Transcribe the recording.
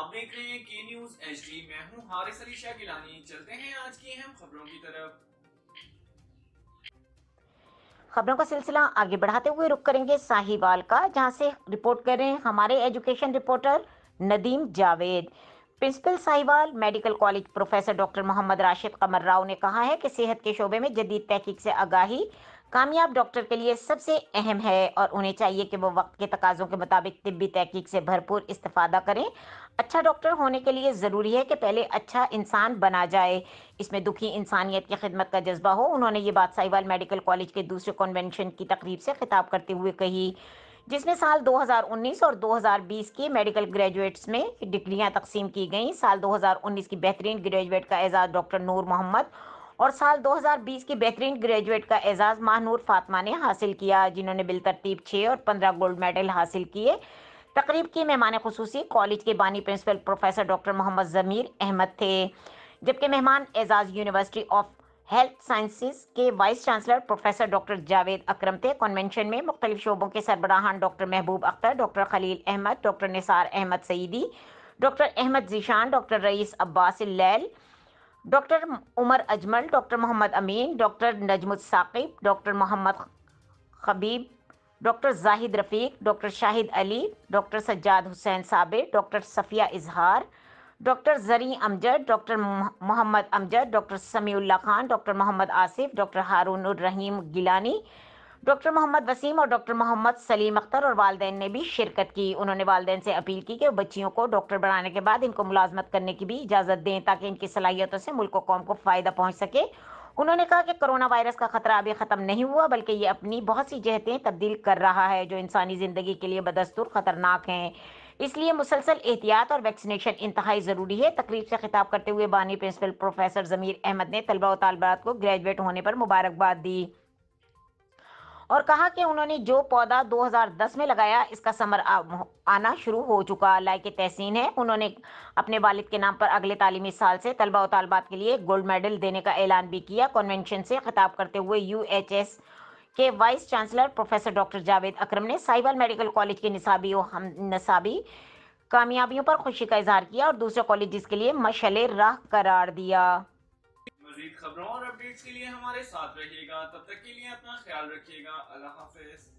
आप देख रहे हैं के न्यूज एच डी मैं हूँ हारिस अली शाह गिलानी चलते हैं आज की अहम खबरों की तरफ खबरों का सिलसिला आगे बढ़ाते हुए रुक करेंगे साहिवाल का जहां से रिपोर्ट कर रहे हैं हमारे education reporter Nadeem Javed principal Sahiwal medical college professor doctor Mohammad Rashid Qamar Rao ने कहा है कि सेहत के शोबे में जदीद तहकीक से आगाही कामयाब डॉक्टर के लिए सबसे अहम है और उन्हें चाहिए कि वो वक्त के तकाजों के मुताबिक तिब्बी तहकीक से भरपूर इस्तेफादा करें अच्छा डॉक्टर होने के लिए ज़रूरी है कि पहले अच्छा इंसान बना जाए इसमें दुखी इंसानियत की खिदमत का जज्बा हो उन्होंने ये बात साहिवाल मेडिकल कॉलेज के दूसरे कॉन्वेंशन की तकरीब से खिताब करते हुए कही जिसमें साल 2019 और 2020 के मेडिकल ग्रेजुएट्स में डिग्रियां तकसीम की गईं साल 2019 की बेहतरीन ग्रेजुएट का एजाज़ डॉक्टर नूर मोहम्मद और साल 2020 के बेहतरीन ग्रेजुएट का एजाज महानूर फातमा ने हासिल किया जिन्होंने बिलतरतीब छः और पंद्रह गोल्ड मेडल हासिल किए तकरीब की मेहमान खसूसी कॉलेज के बानी principal professor doctor Mohammad Zameer Ahmed थे जबकि मेहमान एजाज यूनिवर्सिटी ऑफ हेल्थ साइंसिस के vice chancellor professor doctor Javed Akram थे कन्वेंशन में मुख्तलिफ शोबों के सरबराहान doctor Mehboob Akhtar doctor Khalil Ahmed doctor Nisar Ahmed Saeedi doctor Ahmed Zeeshan doctor Rais Abbas लैल doctor Umar Ajmal doctor Mohammad Amin doctor Saqib doctor Mohammad Khabib doctor Zahid Rafiq doctor Shahid Ali doctor Sajjad Hussain साबे doctor Safia Izhar doctor Zari Amjad doctor Mohammad Amjad doctor Samiullah Khan doctor Mohammad Asif doctor Haroon Rahim Gilani doctor Mohammad Waseem और डॉक्टर मोहम्मद सलीम अख्तर और वालदेन ने भी शिरकत की उन्होंने वालदेन से अपील की कि वो बच्चियों को डॉक्टर बनाने के बाद इनको मुलाजमत करने की भी इजाज़त दें ताकि इनकी सलाहियतों से मुल्क कौम को फ़ायदा पहुँच सके उन्होंने कहा कि कोरोना वायरस का खतरा अभी ख़त्म नहीं हुआ बल्कि ये अपनी बहुत सी जहतें तब्दील कर रहा है जो इंसानी ज़िंदगी के लिए बदस्तूर ख़तरनाक हैं इसलिए मुसलसल एहतियात और वैक्सीनेशन इंतहाई ज़रूरी है तकलीफ से खिताब करते हुए बानी प्रिंसिपल प्रोफेसर ज़मीर अहमद ने तलबा व तलबात को ग्रेजुएट होने पर मुबारकबाद दी और कहा कि उन्होंने जो पौधा 2010 में लगाया इसका समर आना शुरू हो चुका लाइक तहसीन है उन्होंने अपने वालिद के नाम पर अगले तालीमी साल से तलबा तलबात के लिए गोल्ड मेडल देने का ऐलान भी किया कन्वेंशन से खिताब करते हुए यू के vice chancellor professor doctor Javed Akram ने साइबर मेडिकल कॉलेज के निसाबी और हम नसाबी कामयाबियों पर खुशी का इजहार किया और दूसरे कॉलेज के लिए मशले राह करार दिया खबरों और अपडेट्स के लिए हमारे साथ रहिएगा तब तक के लिए अपना ख्याल रखिएगा अल्लाह हाफिज